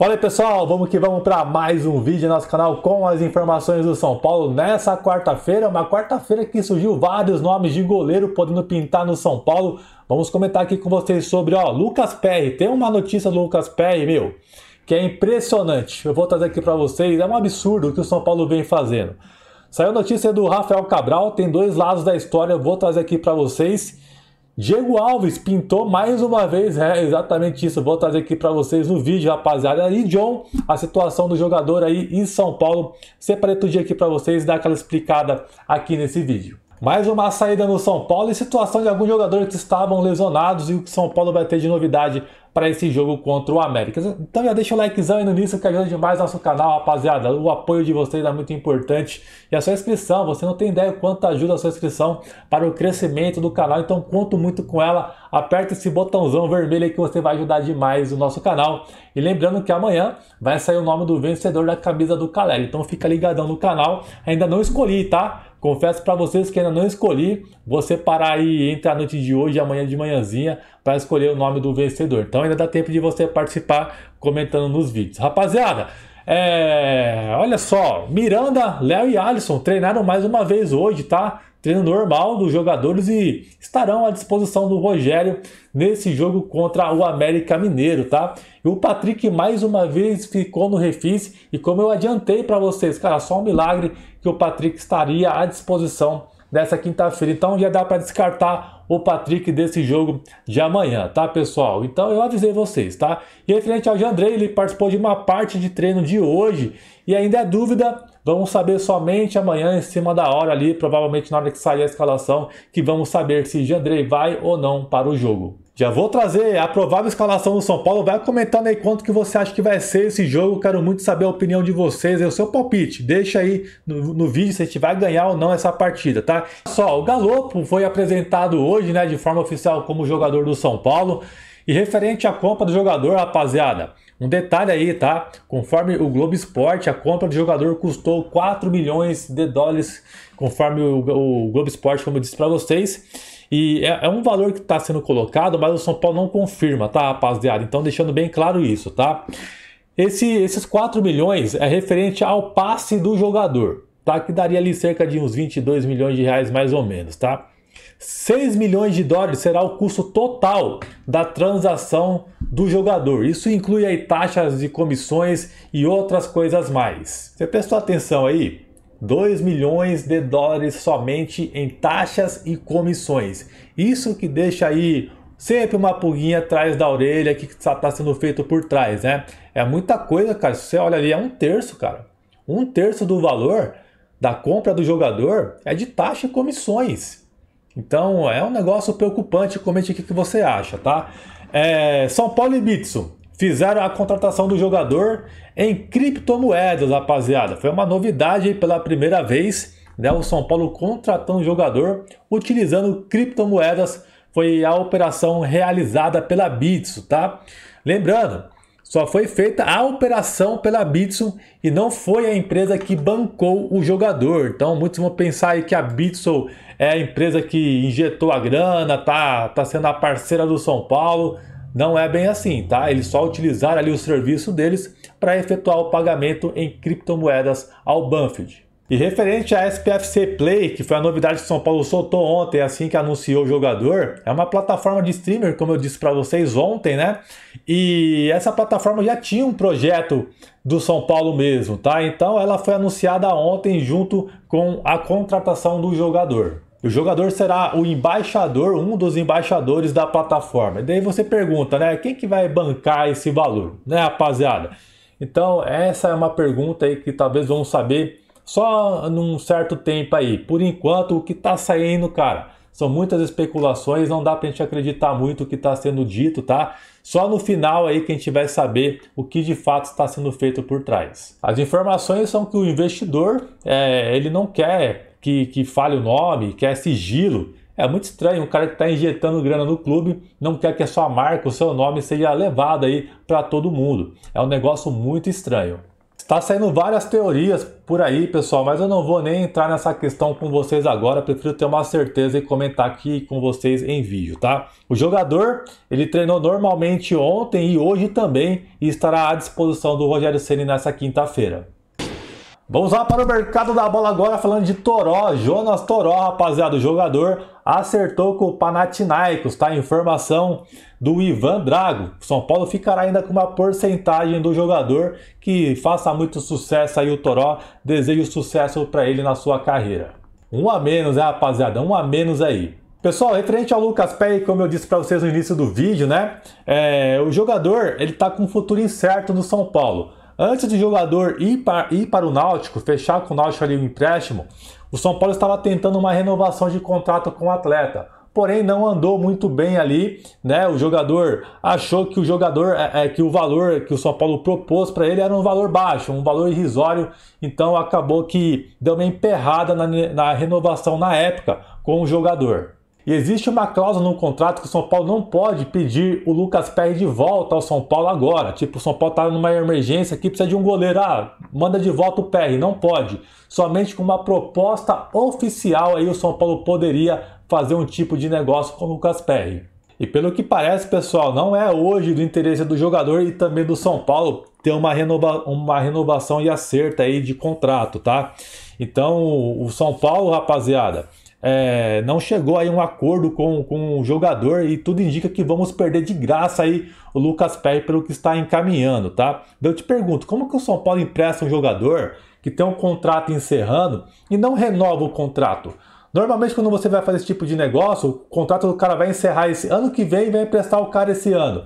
Fala aí pessoal, vamos que vamos para mais um vídeo no nosso canal com as informações do São Paulo nessa quarta-feira, uma quarta-feira que surgiu vários nomes de goleiro podendo pintar no São Paulo. Vamos comentar aqui com vocês sobre, ó, Lucas Perry. Tem uma notícia do Lucas Perry, meu, que é impressionante. Eu vou trazer aqui para vocês, é um absurdo o que o São Paulo vem fazendo. Saiu notícia do Rafael Cabral, tem dois lados da história, eu vou trazer aqui para vocês. Diego Alves pintou mais uma vez, é exatamente isso. Vou trazer aqui para vocês no vídeo, rapaziada. E John, a situação do jogador aí em São Paulo. Separei todo dia aqui para vocês dar aquela explicada aqui nesse vídeo. Mais uma saída no São Paulo e situação de alguns jogadores que estavam lesionados e o que São Paulo vai ter de novidade para esse jogo contra o América. Então já deixa o likezão aí no início que ajuda demais nosso canal, rapaziada. O apoio de vocês é muito importante e a sua inscrição, você não tem ideia quanto ajuda a sua inscrição para o crescimento do canal, então conto muito com ela. Aperta esse botãozão vermelho aí que você vai ajudar demais o nosso canal. E lembrando que amanhã vai sair o nome do vencedor da camisa do Calera, então fica ligadão no canal. Ainda não escolhi, tá? Confesso para vocês que ainda não escolhi. você parar aí entre a noite de hoje e amanhã de manhãzinha para escolher o nome do vencedor. Então ainda dá tempo de você participar comentando nos vídeos. Rapaziada, é, olha só, Miranda, Léo e Alisson treinaram mais uma vez hoje, tá? Treino normal dos jogadores e estarão à disposição do Rogério nesse jogo contra o América Mineiro, tá? E o Patrick mais uma vez ficou no refis e como eu adiantei para vocês, cara, só um milagre que o Patrick estaria à disposição nessa quinta-feira. Então já dá para descartar o Patrick desse jogo de amanhã, tá, pessoal? Então eu avisei vocês, tá? E referente ao Jandrei, ele participou de uma parte de treino de hoje e ainda é dúvida. Vamos saber somente amanhã, em cima da hora ali, provavelmente na hora que sair a escalação, que vamos saber se Jandrei vai ou não para o jogo. Já vou trazer a provável escalação do São Paulo. Vai comentando aí quanto que você acha que vai ser esse jogo. Quero muito saber a opinião de vocês e o seu palpite. Deixa aí no, no vídeo se a gente vai ganhar ou não essa partida, tá? Só, o Galopo foi apresentado hoje, né, de forma oficial como jogador do São Paulo. E referente à compra do jogador, rapaziada, um detalhe aí, tá? Conforme o Globo Esporte, a compra do jogador custou 4 milhões de dólares, conforme o, o Globo Esporte, como eu disse para vocês. E é, é um valor que está sendo colocado, mas o São Paulo não confirma, tá, rapaziada? Então, deixando bem claro isso, tá? Esse, esses 4 milhões é referente ao passe do jogador, tá? Que daria ali cerca de uns 22 milhões de reais, mais ou menos, tá? 6 milhões de dólares será o custo total da transação do jogador. Isso inclui aí taxas de comissões e outras coisas mais. Você prestou atenção aí? 2 milhões de dólares somente em taxas e comissões. Isso que deixa aí sempre uma pulguinha atrás da orelha que está tá sendo feito por trás, né? É muita coisa, cara. Se você olha ali, é um terço, cara. Um terço do valor da compra do jogador é de taxa e comissões. Então é um negócio preocupante. Comente é aqui o que você acha, tá? É... São Paulo e Bitsu fizeram a contratação do jogador em criptomoedas, rapaziada. Foi uma novidade pela primeira vez, né? O São Paulo contratando jogador utilizando criptomoedas. Foi a operação realizada pela Bitso, tá? Lembrando, só foi feita a operação pela Bitso e não foi a empresa que bancou o jogador. Então muitos vão pensar aí que a Bitso é a empresa que injetou a grana, tá, tá sendo a parceira do São Paulo. Não é bem assim, tá? Eles só utilizaram ali o serviço deles para efetuar o pagamento em criptomoedas ao Banfield. E referente à SPFC Play, que foi a novidade que São Paulo soltou ontem, assim que anunciou o jogador, é uma plataforma de streamer, como eu disse para vocês ontem, né? E essa plataforma já tinha um projeto do São Paulo mesmo, tá? Então ela foi anunciada ontem junto com a contratação do jogador. O jogador será o embaixador, um dos embaixadores da plataforma. E daí você pergunta, né? Quem que vai bancar esse valor, né, rapaziada? Então, essa é uma pergunta aí que talvez vamos saber só num certo tempo aí. Por enquanto, o que tá saindo, cara, são muitas especulações, não dá pra gente acreditar muito o que tá sendo dito, tá? Só no final aí que a gente vai saber o que de fato está sendo feito por trás. As informações são que o investidor, é, ele não quer que, que fale o nome, que é sigilo. É muito estranho um cara que está injetando grana no clube não quer que a sua marca, o seu nome seja levado aí para todo mundo. É um negócio muito estranho. Está saindo várias teorias por aí, pessoal, mas eu não vou nem entrar nessa questão com vocês agora, prefiro ter uma certeza e comentar aqui com vocês em vídeo, tá? O jogador, ele treinou normalmente ontem e hoje também e estará à disposição do Rogério Ceni nessa quinta-feira. Vamos lá para o mercado da bola agora, falando de Toró. Jonas Toró, rapaziada, o jogador acertou com o Panathinaikos, tá? Informação do Ivan Drago. São Paulo ficará ainda com uma porcentagem do jogador que faça muito sucesso aí o Toró. Desejo sucesso para ele na sua carreira. Um a menos, né, rapaziada? Um a menos aí. Pessoal, referente ao Lucas Pé, como eu disse para vocês no início do vídeo, né? É, o jogador ele tá com um futuro incerto no São Paulo. Antes do jogador ir para, ir para o Náutico, fechar com o Náutico ali o empréstimo, o São Paulo estava tentando uma renovação de contrato com o atleta. Porém, não andou muito bem ali, né? O jogador achou que o jogador é, é que o valor que o São Paulo propôs para ele era um valor baixo, um valor irrisório. Então acabou que deu uma emperrada na, na renovação na época com o jogador. E existe uma cláusula no contrato que o São Paulo não pode pedir o Lucas Perry de volta ao São Paulo agora. Tipo, o São Paulo está numa emergência aqui, precisa de um goleiro. Ah, manda de volta o Perry. Não pode. Somente com uma proposta oficial aí o São Paulo poderia fazer um tipo de negócio com o Lucas Perry. E pelo que parece, pessoal, não é hoje do interesse do jogador e também do São Paulo ter uma, renova uma renovação e acerta aí de contrato, tá? Então, o São Paulo, rapaziada, é, não chegou aí um acordo com, com o jogador e tudo indica que vamos perder de graça aí o Lucas Pé pelo que está encaminhando, tá? Eu te pergunto, como que o São Paulo empresta um jogador que tem um contrato encerrando e não renova o contrato? Normalmente quando você vai fazer esse tipo de negócio, o contrato do cara vai encerrar esse ano que vem e vai emprestar o cara esse ano.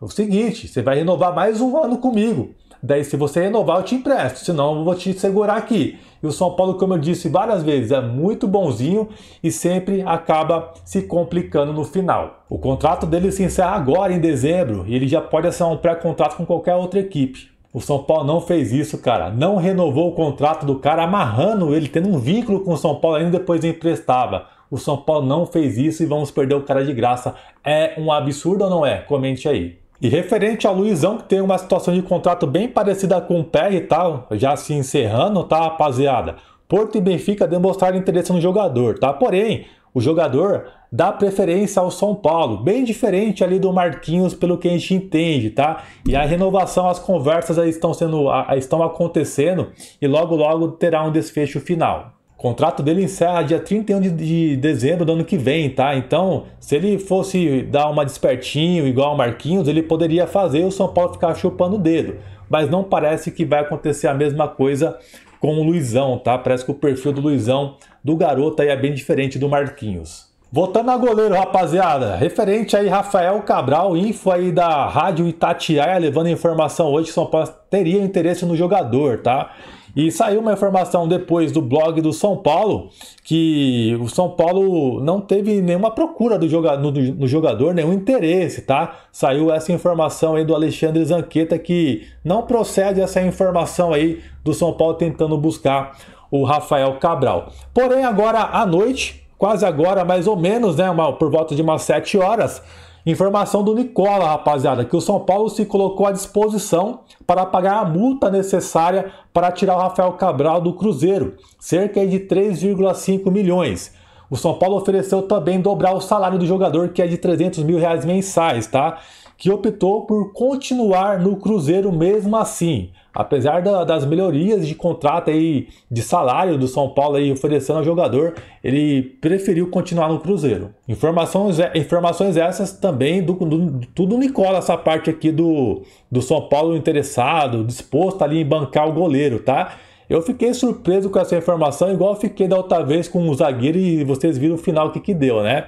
É o seguinte, você vai renovar mais um ano comigo. Daí, se você renovar, eu te empresto, senão eu vou te segurar aqui. E o São Paulo, como eu disse várias vezes, é muito bonzinho e sempre acaba se complicando no final. O contrato dele se encerra agora, em dezembro, e ele já pode assinar um pré-contrato com qualquer outra equipe. O São Paulo não fez isso, cara. Não renovou o contrato do cara, amarrando ele, tendo um vínculo com o São Paulo, ainda depois emprestava. O São Paulo não fez isso e vamos perder o cara de graça. É um absurdo ou não é? Comente aí. E referente ao Luizão, que tem uma situação de contrato bem parecida com o PR e tal, já se encerrando, tá, rapaziada? Porto e Benfica demonstraram interesse no jogador, tá? Porém, o jogador dá preferência ao São Paulo, bem diferente ali do Marquinhos, pelo que a gente entende, tá? E a renovação, as conversas estão sendo, estão acontecendo e logo logo terá um desfecho final. O contrato dele encerra dia 31 de dezembro do ano que vem, tá? Então, se ele fosse dar uma despertinho igual ao Marquinhos, ele poderia fazer o São Paulo ficar chupando o dedo. Mas não parece que vai acontecer a mesma coisa com o Luizão, tá? Parece que o perfil do Luizão, do garoto, aí é bem diferente do Marquinhos. Voltando a goleiro, rapaziada. Referente aí, Rafael Cabral, info aí da Rádio Itatiaia, levando informação hoje que São Paulo teria interesse no jogador, tá? E saiu uma informação depois do blog do São Paulo que o São Paulo não teve nenhuma procura do joga no, no, jogador, nenhum interesse, tá? Saiu essa informação aí do Alexandre Zanqueta que não procede essa informação aí do São Paulo tentando buscar o Rafael Cabral. Porém, agora à noite, quase agora mais ou menos, né, uma, por volta de umas 7 horas, Informação do Nicola, rapaziada, que o São Paulo se colocou à disposição para pagar a multa necessária para tirar o Rafael Cabral do Cruzeiro, cerca de 3,5 milhões. O São Paulo ofereceu também dobrar o salário do jogador, que é de 300 mil reais mensais, tá? que optou por continuar no Cruzeiro mesmo assim, apesar da, das melhorias de contrato aí, de salário do São Paulo aí oferecendo ao jogador, ele preferiu continuar no Cruzeiro. Informações, é, informações essas também do, do tudo Nicola essa parte aqui do do São Paulo interessado, disposto ali em bancar o goleiro, tá? Eu fiquei surpreso com essa informação, igual fiquei da outra vez com o zagueiro e vocês viram o final que que deu, né?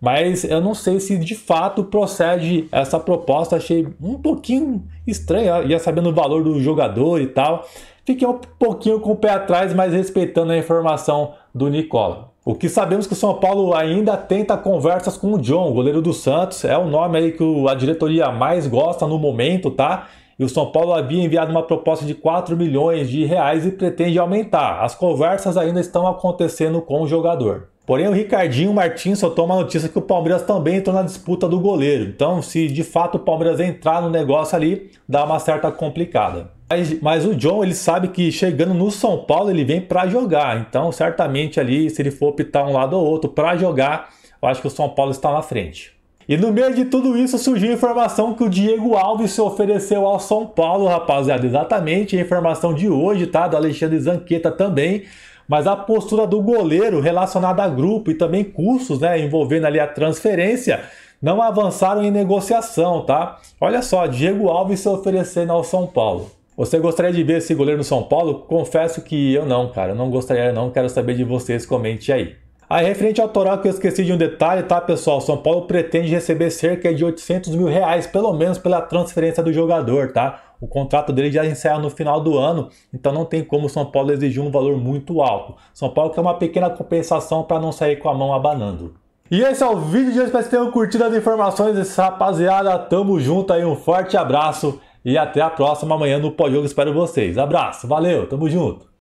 mas eu não sei se de fato procede essa proposta. Achei um pouquinho estranha, ia sabendo o valor do jogador e tal. Fiquei um pouquinho com o pé atrás, mas respeitando a informação do Nicola. O que sabemos é que o São Paulo ainda tenta conversas com o John, goleiro do Santos, é o nome aí que a diretoria mais gosta no momento, tá? E o São Paulo havia enviado uma proposta de 4 milhões de reais e pretende aumentar. As conversas ainda estão acontecendo com o jogador. Porém, o Ricardinho Martins só toma a notícia que o Palmeiras também entrou na disputa do goleiro. Então, se de fato o Palmeiras entrar no negócio ali, dá uma certa complicada. Mas, mas o John ele sabe que chegando no São Paulo ele vem para jogar. Então, certamente ali, se ele for optar um lado ou outro para jogar, eu acho que o São Paulo está na frente. E no meio de tudo isso surgiu a informação que o Diego Alves se ofereceu ao São Paulo, rapaziada. Exatamente a informação de hoje, tá? Do Alexandre Zanqueta também mas a postura do goleiro relacionada a grupo e também custos, né, envolvendo ali a transferência, não avançaram em negociação, tá? Olha só, Diego Alves se oferecendo ao São Paulo. Você gostaria de ver esse goleiro no São Paulo? Confesso que eu não, cara. Eu não gostaria, não. Quero saber de vocês. Comente aí. Aí, referente ao Toral, que eu esqueci de um detalhe, tá, pessoal? São Paulo pretende receber cerca de 800 mil reais, pelo menos, pela transferência do jogador, tá? o contrato dele já encerra no final do ano, então não tem como o São Paulo exigir um valor muito alto. São Paulo quer uma pequena compensação para não sair com a mão abanando. E esse é o vídeo de hoje, espero que tenham curtido as informações desse rapaziada. Tamo junto aí, um forte abraço e até a próxima amanhã no Pó jogo Espero vocês. Abraço, valeu, tamo junto.